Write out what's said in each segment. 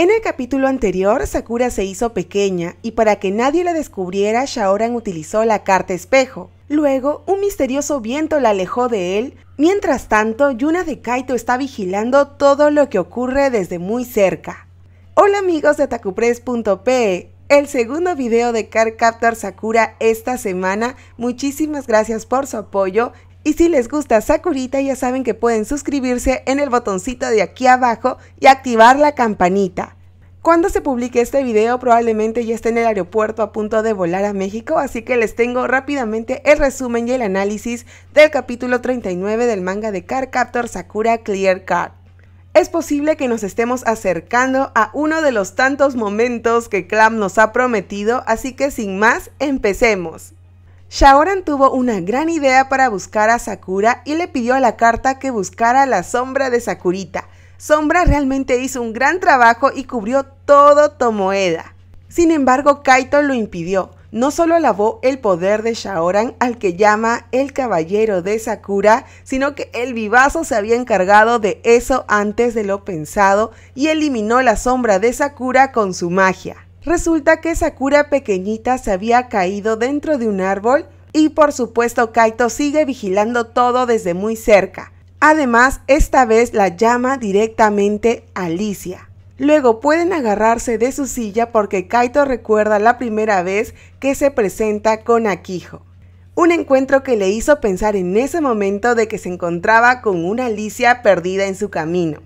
En el capítulo anterior, Sakura se hizo pequeña y para que nadie la descubriera, Shaoran utilizó la carta espejo. Luego, un misterioso viento la alejó de él. Mientras tanto, Yuna de Kaito está vigilando todo lo que ocurre desde muy cerca. Hola amigos de Takupress.pe! el segundo video de Car Captor Sakura esta semana. Muchísimas gracias por su apoyo y si les gusta Sakurita, ya saben que pueden suscribirse en el botoncito de aquí abajo y activar la campanita. Cuando se publique este video probablemente ya esté en el aeropuerto a punto de volar a México, así que les tengo rápidamente el resumen y el análisis del capítulo 39 del manga de Car Captor Sakura Clear Card. Es posible que nos estemos acercando a uno de los tantos momentos que Clam nos ha prometido, así que sin más, empecemos. Shaoran tuvo una gran idea para buscar a Sakura y le pidió a la carta que buscara la sombra de Sakurita. Sombra realmente hizo un gran trabajo y cubrió todo Tomoeda. Sin embargo, Kaito lo impidió. No solo alabó el poder de Shaoran al que llama el caballero de Sakura, sino que el vivazo se había encargado de eso antes de lo pensado y eliminó la sombra de Sakura con su magia. Resulta que Sakura pequeñita se había caído dentro de un árbol y por supuesto Kaito sigue vigilando todo desde muy cerca. Además, esta vez la llama directamente Alicia. Luego pueden agarrarse de su silla porque Kaito recuerda la primera vez que se presenta con Akijo. Un encuentro que le hizo pensar en ese momento de que se encontraba con una Alicia perdida en su camino.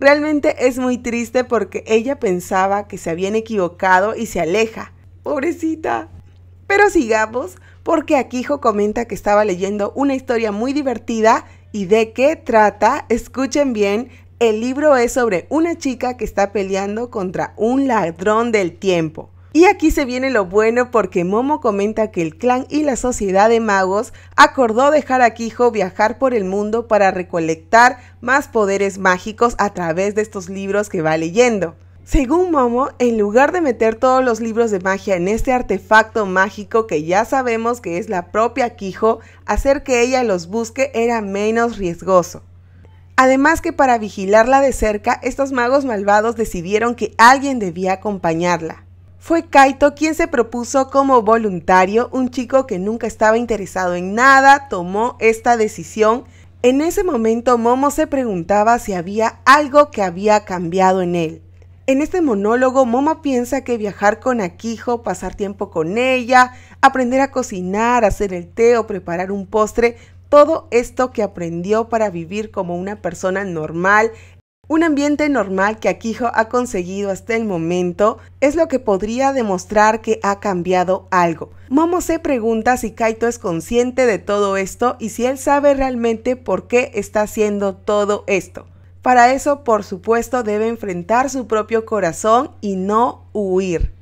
Realmente es muy triste porque ella pensaba que se habían equivocado y se aleja. Pobrecita. Pero sigamos, porque Akijo comenta que estaba leyendo una historia muy divertida y de qué trata, escuchen bien, el libro es sobre una chica que está peleando contra un ladrón del tiempo. Y aquí se viene lo bueno porque Momo comenta que el clan y la sociedad de magos acordó dejar a Quijo viajar por el mundo para recolectar más poderes mágicos a través de estos libros que va leyendo. Según Momo, en lugar de meter todos los libros de magia en este artefacto mágico que ya sabemos que es la propia Quijo, hacer que ella los busque era menos riesgoso. Además que para vigilarla de cerca, estos magos malvados decidieron que alguien debía acompañarla. Fue Kaito quien se propuso como voluntario, un chico que nunca estaba interesado en nada, tomó esta decisión. En ese momento Momo se preguntaba si había algo que había cambiado en él. En este monólogo, Momo piensa que viajar con Akiho, pasar tiempo con ella, aprender a cocinar, hacer el té o preparar un postre, todo esto que aprendió para vivir como una persona normal un ambiente normal que Akijo ha conseguido hasta el momento es lo que podría demostrar que ha cambiado algo. Momo se pregunta si Kaito es consciente de todo esto y si él sabe realmente por qué está haciendo todo esto. Para eso, por supuesto, debe enfrentar su propio corazón y no huir.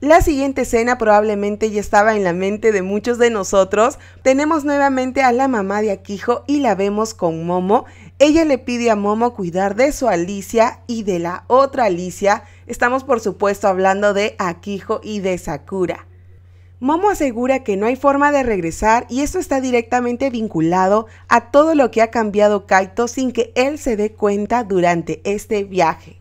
La siguiente escena probablemente ya estaba en la mente de muchos de nosotros. Tenemos nuevamente a la mamá de Akijo y la vemos con Momo ella le pide a Momo cuidar de su Alicia y de la otra Alicia. Estamos por supuesto hablando de Akijo y de Sakura. Momo asegura que no hay forma de regresar y esto está directamente vinculado a todo lo que ha cambiado Kaito sin que él se dé cuenta durante este viaje.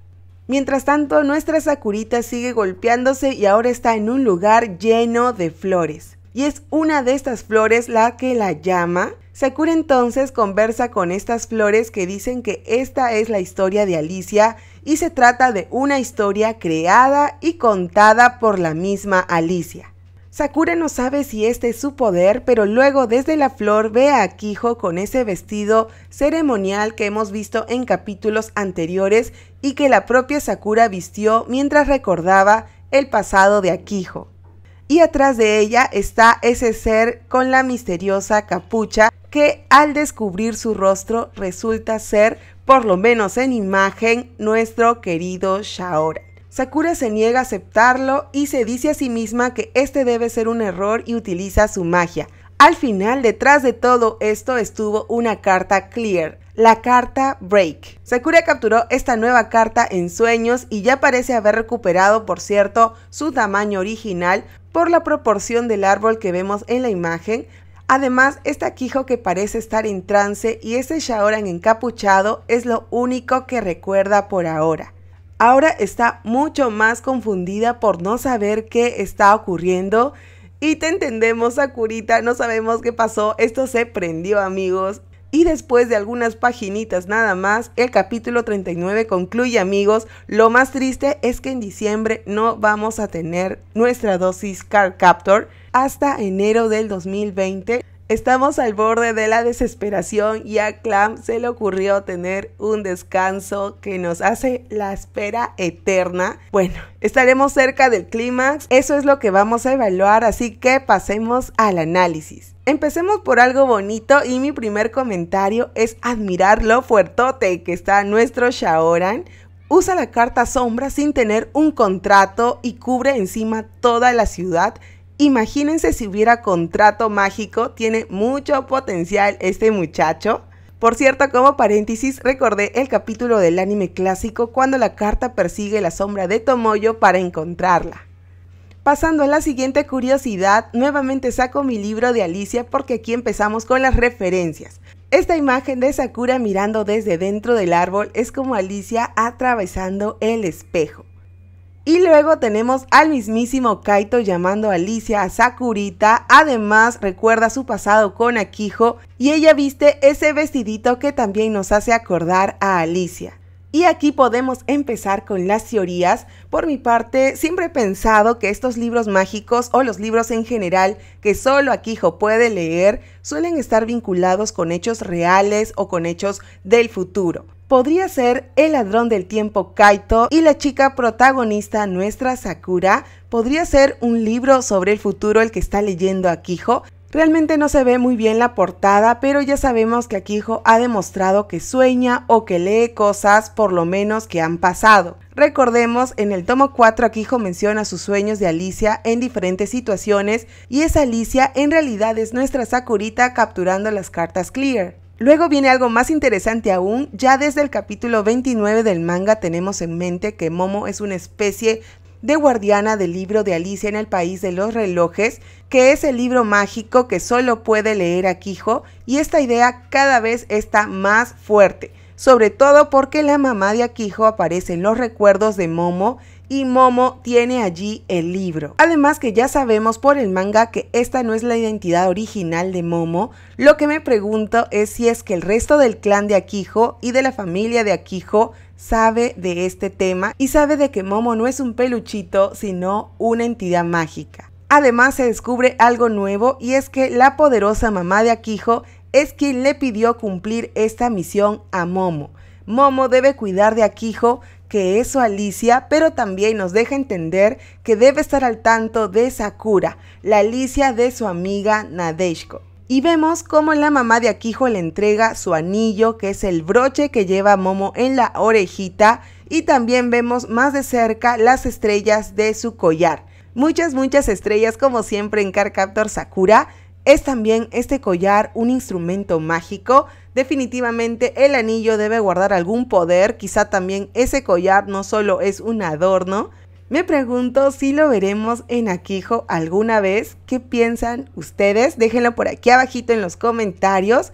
Mientras tanto, nuestra Sakurita sigue golpeándose y ahora está en un lugar lleno de flores. Y es una de estas flores la que la llama Sakura entonces conversa con estas flores que dicen que esta es la historia de Alicia y se trata de una historia creada y contada por la misma Alicia. Sakura no sabe si este es su poder, pero luego desde la flor ve a Akijo con ese vestido ceremonial que hemos visto en capítulos anteriores y que la propia Sakura vistió mientras recordaba el pasado de Akijo y atrás de ella está ese ser con la misteriosa capucha que al descubrir su rostro resulta ser, por lo menos en imagen, nuestro querido Shaoran. Sakura se niega a aceptarlo y se dice a sí misma que este debe ser un error y utiliza su magia. Al final, detrás de todo esto estuvo una carta clear, la carta Break. Sakura capturó esta nueva carta en sueños y ya parece haber recuperado, por cierto, su tamaño original, por la proporción del árbol que vemos en la imagen. Además, este Quijo que parece estar en trance y ese Shaoran encapuchado es lo único que recuerda por ahora. Ahora está mucho más confundida por no saber qué está ocurriendo. Y te entendemos, Sakurita, no sabemos qué pasó, esto se prendió amigos. Y después de algunas paginitas nada más, el capítulo 39 concluye amigos. Lo más triste es que en diciembre no vamos a tener nuestra dosis Car Captor hasta enero del 2020. Estamos al borde de la desesperación y a Clam se le ocurrió tener un descanso que nos hace la espera eterna. Bueno, estaremos cerca del clímax, eso es lo que vamos a evaluar, así que pasemos al análisis. Empecemos por algo bonito y mi primer comentario es admirar lo fuertote que está nuestro Shaoran usa la carta sombra sin tener un contrato y cubre encima toda la ciudad Imagínense si hubiera contrato mágico, tiene mucho potencial este muchacho. Por cierto, como paréntesis, recordé el capítulo del anime clásico cuando la carta persigue la sombra de Tomoyo para encontrarla. Pasando a la siguiente curiosidad, nuevamente saco mi libro de Alicia porque aquí empezamos con las referencias. Esta imagen de Sakura mirando desde dentro del árbol es como Alicia atravesando el espejo. Y luego tenemos al mismísimo Kaito llamando a Alicia a Sakurita. Además, recuerda su pasado con Akiho y ella viste ese vestidito que también nos hace acordar a Alicia. Y aquí podemos empezar con las teorías. Por mi parte, siempre he pensado que estos libros mágicos o los libros en general que solo Akijo puede leer suelen estar vinculados con hechos reales o con hechos del futuro. Podría ser el ladrón del tiempo Kaito y la chica protagonista nuestra Sakura. Podría ser un libro sobre el futuro el que está leyendo Akijo. Realmente no se ve muy bien la portada, pero ya sabemos que Akijo ha demostrado que sueña o que lee cosas por lo menos que han pasado. Recordemos, en el tomo 4 Akijo menciona sus sueños de Alicia en diferentes situaciones y esa Alicia en realidad es nuestra Sakurita capturando las cartas Clear. Luego viene algo más interesante aún, ya desde el capítulo 29 del manga tenemos en mente que Momo es una especie de guardiana del libro de Alicia en el País de los Relojes, que es el libro mágico que solo puede leer Aquijo y esta idea cada vez está más fuerte, sobre todo porque la mamá de Aquijo aparece en los recuerdos de Momo y Momo tiene allí el libro. Además que ya sabemos por el manga que esta no es la identidad original de Momo, lo que me pregunto es si es que el resto del clan de Akiho y de la familia de Akiho sabe de este tema y sabe de que Momo no es un peluchito, sino una entidad mágica. Además se descubre algo nuevo y es que la poderosa mamá de Akijo es quien le pidió cumplir esta misión a Momo. Momo debe cuidar de Akijo, que es su Alicia, pero también nos deja entender que debe estar al tanto de Sakura, la Alicia de su amiga Nadeshko. Y vemos cómo la mamá de Aquijo le entrega su anillo, que es el broche que lleva Momo en la orejita. Y también vemos más de cerca las estrellas de su collar. Muchas, muchas estrellas como siempre en Captor Sakura. Es también este collar un instrumento mágico. Definitivamente el anillo debe guardar algún poder. Quizá también ese collar no solo es un adorno, me pregunto si lo veremos en Aquijo alguna vez. ¿Qué piensan ustedes? Déjenlo por aquí abajito en los comentarios.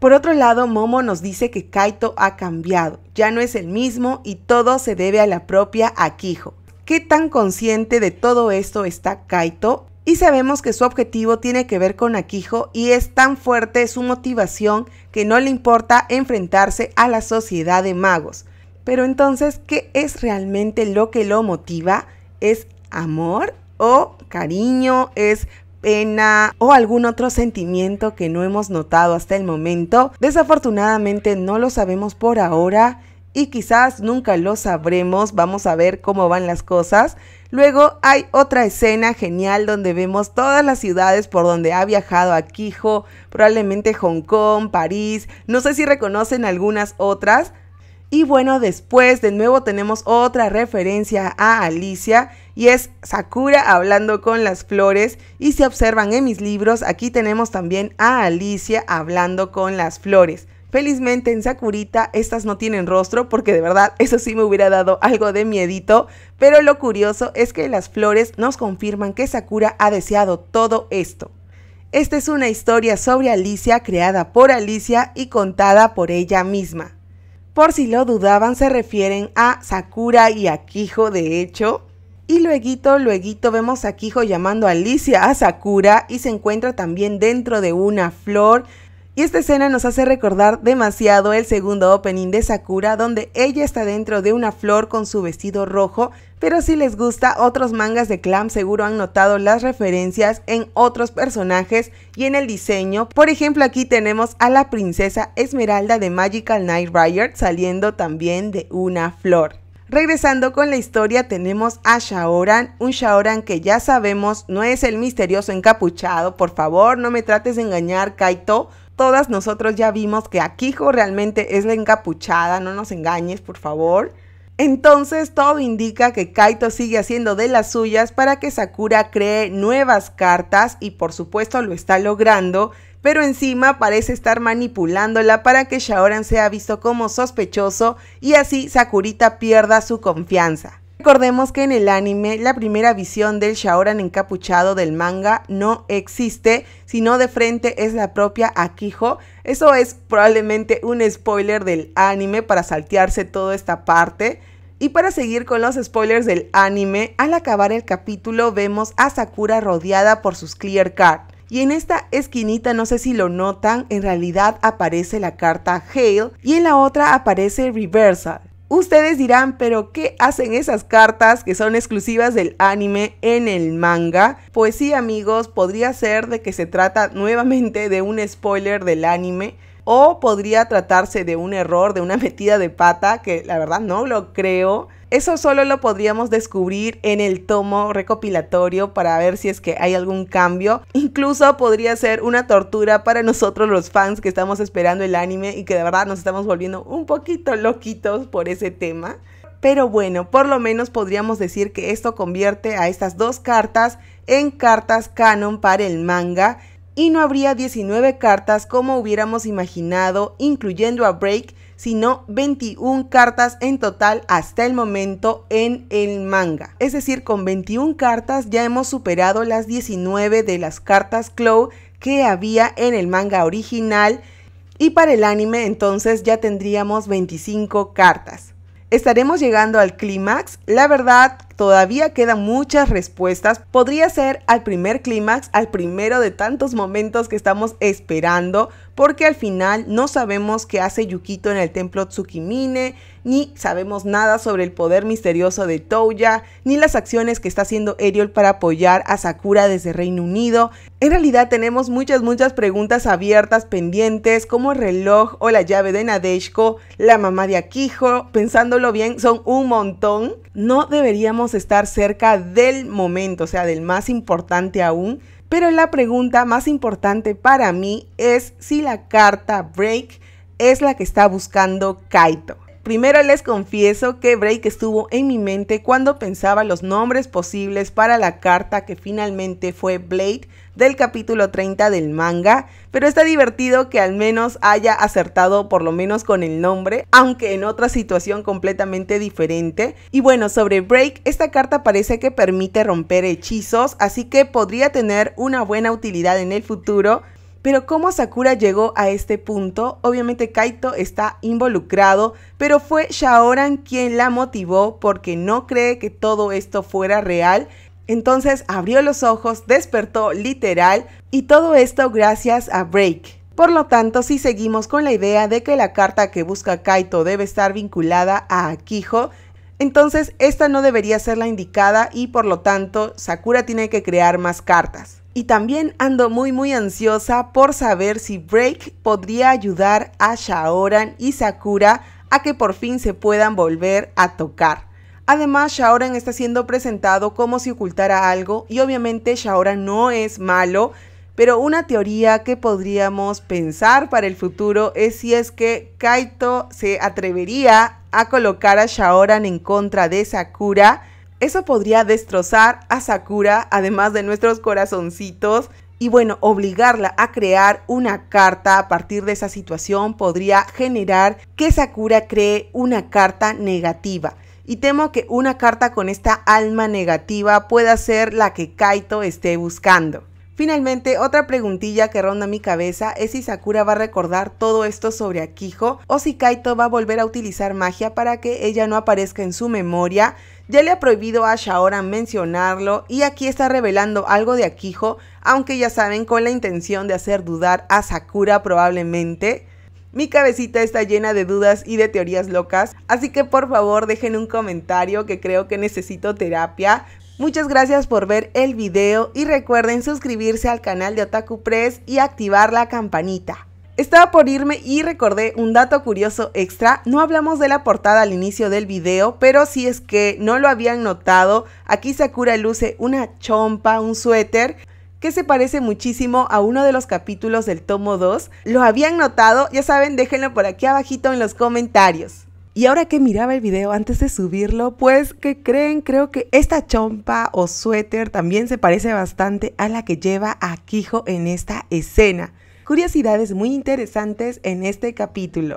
Por otro lado, Momo nos dice que Kaito ha cambiado, ya no es el mismo y todo se debe a la propia Akiho. ¿Qué tan consciente de todo esto está Kaito? Y sabemos que su objetivo tiene que ver con Akiho y es tan fuerte su motivación que no le importa enfrentarse a la sociedad de magos. Pero entonces, ¿qué es realmente lo que lo motiva? ¿Es amor o cariño? ¿Es pena o algún otro sentimiento que no hemos notado hasta el momento? Desafortunadamente no lo sabemos por ahora y quizás nunca lo sabremos, vamos a ver cómo van las cosas. Luego hay otra escena genial donde vemos todas las ciudades por donde ha viajado a quijo probablemente Hong Kong, París, no sé si reconocen algunas otras, y bueno, después de nuevo tenemos otra referencia a Alicia y es Sakura hablando con las flores. Y si observan en mis libros, aquí tenemos también a Alicia hablando con las flores. Felizmente en Sakurita estas no tienen rostro porque de verdad eso sí me hubiera dado algo de miedito, pero lo curioso es que las flores nos confirman que Sakura ha deseado todo esto. Esta es una historia sobre Alicia creada por Alicia y contada por ella misma. Por si lo dudaban, se refieren a Sakura y a Kijo, de hecho. Y luego, luego vemos a Kijo llamando a Alicia a Sakura y se encuentra también dentro de una flor y esta escena nos hace recordar demasiado el segundo opening de Sakura, donde ella está dentro de una flor con su vestido rojo, pero si les gusta, otros mangas de CLAM seguro han notado las referencias en otros personajes y en el diseño. Por ejemplo, aquí tenemos a la princesa Esmeralda de Magical Knight Riot saliendo también de una flor. Regresando con la historia, tenemos a Shaoran, un Shaoran que ya sabemos no es el misterioso encapuchado, por favor no me trates de engañar Kaito, Todas nosotros ya vimos que Akijo realmente es la encapuchada, no nos engañes, por favor. Entonces todo indica que Kaito sigue haciendo de las suyas para que Sakura cree nuevas cartas y por supuesto lo está logrando, pero encima parece estar manipulándola para que Shaoran sea visto como sospechoso y así Sakurita pierda su confianza. Recordemos que en el anime la primera visión del Shaoran encapuchado del manga no existe, sino de frente es la propia Akijo. Eso es probablemente un spoiler del anime para saltearse toda esta parte. Y para seguir con los spoilers del anime, al acabar el capítulo vemos a Sakura rodeada por sus clear card. Y en esta esquinita, no sé si lo notan, en realidad aparece la carta Hail y en la otra aparece Reversal. Ustedes dirán, pero ¿qué hacen esas cartas que son exclusivas del anime en el manga? Pues sí amigos, podría ser de que se trata nuevamente de un spoiler del anime o podría tratarse de un error, de una metida de pata, que la verdad no lo creo. Eso solo lo podríamos descubrir en el tomo recopilatorio para ver si es que hay algún cambio. Incluso podría ser una tortura para nosotros los fans que estamos esperando el anime y que de verdad nos estamos volviendo un poquito loquitos por ese tema. Pero bueno, por lo menos podríamos decir que esto convierte a estas dos cartas en cartas canon para el manga y no habría 19 cartas como hubiéramos imaginado, incluyendo a Break, sino 21 cartas en total hasta el momento en el manga. Es decir, con 21 cartas ya hemos superado las 19 de las cartas Claw que había en el manga original y para el anime entonces ya tendríamos 25 cartas. Estaremos llegando al clímax. La verdad, todavía quedan muchas respuestas. Podría ser al primer clímax, al primero de tantos momentos que estamos esperando, porque al final no sabemos qué hace Yukito en el templo Tsukimine, ni sabemos nada sobre el poder misterioso de Touya, ni las acciones que está haciendo Eriol para apoyar a Sakura desde Reino Unido. En realidad tenemos muchas, muchas preguntas abiertas, pendientes, como el reloj o la llave de Nadeshko, la mamá de Akiho, pensándolo bien, son un montón no deberíamos estar cerca del momento, o sea, del más importante aún. Pero la pregunta más importante para mí es si la carta break es la que está buscando Kaito. Primero les confieso que Break estuvo en mi mente cuando pensaba los nombres posibles para la carta que finalmente fue Blade del capítulo 30 del manga, pero está divertido que al menos haya acertado por lo menos con el nombre, aunque en otra situación completamente diferente. Y bueno, sobre Break, esta carta parece que permite romper hechizos, así que podría tener una buena utilidad en el futuro pero cómo Sakura llegó a este punto, obviamente Kaito está involucrado, pero fue Shaoran quien la motivó porque no cree que todo esto fuera real. Entonces abrió los ojos, despertó literal y todo esto gracias a Break. Por lo tanto, si seguimos con la idea de que la carta que busca Kaito debe estar vinculada a Akijo, entonces esta no debería ser la indicada y por lo tanto Sakura tiene que crear más cartas. Y también ando muy muy ansiosa por saber si Break podría ayudar a Shaoran y Sakura a que por fin se puedan volver a tocar. Además, Shaoran está siendo presentado como si ocultara algo y obviamente Shaoran no es malo, pero una teoría que podríamos pensar para el futuro es si es que Kaito se atrevería a colocar a Shaoran en contra de Sakura eso podría destrozar a Sakura, además de nuestros corazoncitos. Y bueno, obligarla a crear una carta a partir de esa situación podría generar que Sakura cree una carta negativa. Y temo que una carta con esta alma negativa pueda ser la que Kaito esté buscando. Finalmente, otra preguntilla que ronda mi cabeza es si Sakura va a recordar todo esto sobre Akiho o si Kaito va a volver a utilizar magia para que ella no aparezca en su memoria ya le ha prohibido a ahora mencionarlo y aquí está revelando algo de Akijo, aunque ya saben con la intención de hacer dudar a Sakura probablemente. Mi cabecita está llena de dudas y de teorías locas, así que por favor dejen un comentario que creo que necesito terapia. Muchas gracias por ver el video y recuerden suscribirse al canal de Otaku Press y activar la campanita. Estaba por irme y recordé un dato curioso extra. No hablamos de la portada al inicio del video, pero si es que no lo habían notado, aquí Sakura luce una chompa, un suéter que se parece muchísimo a uno de los capítulos del tomo 2. ¿Lo habían notado? Ya saben, déjenlo por aquí abajito en los comentarios. Y ahora que miraba el video antes de subirlo, pues, ¿qué creen? Creo que esta chompa o suéter también se parece bastante a la que lleva a Kijo en esta escena curiosidades muy interesantes en este capítulo.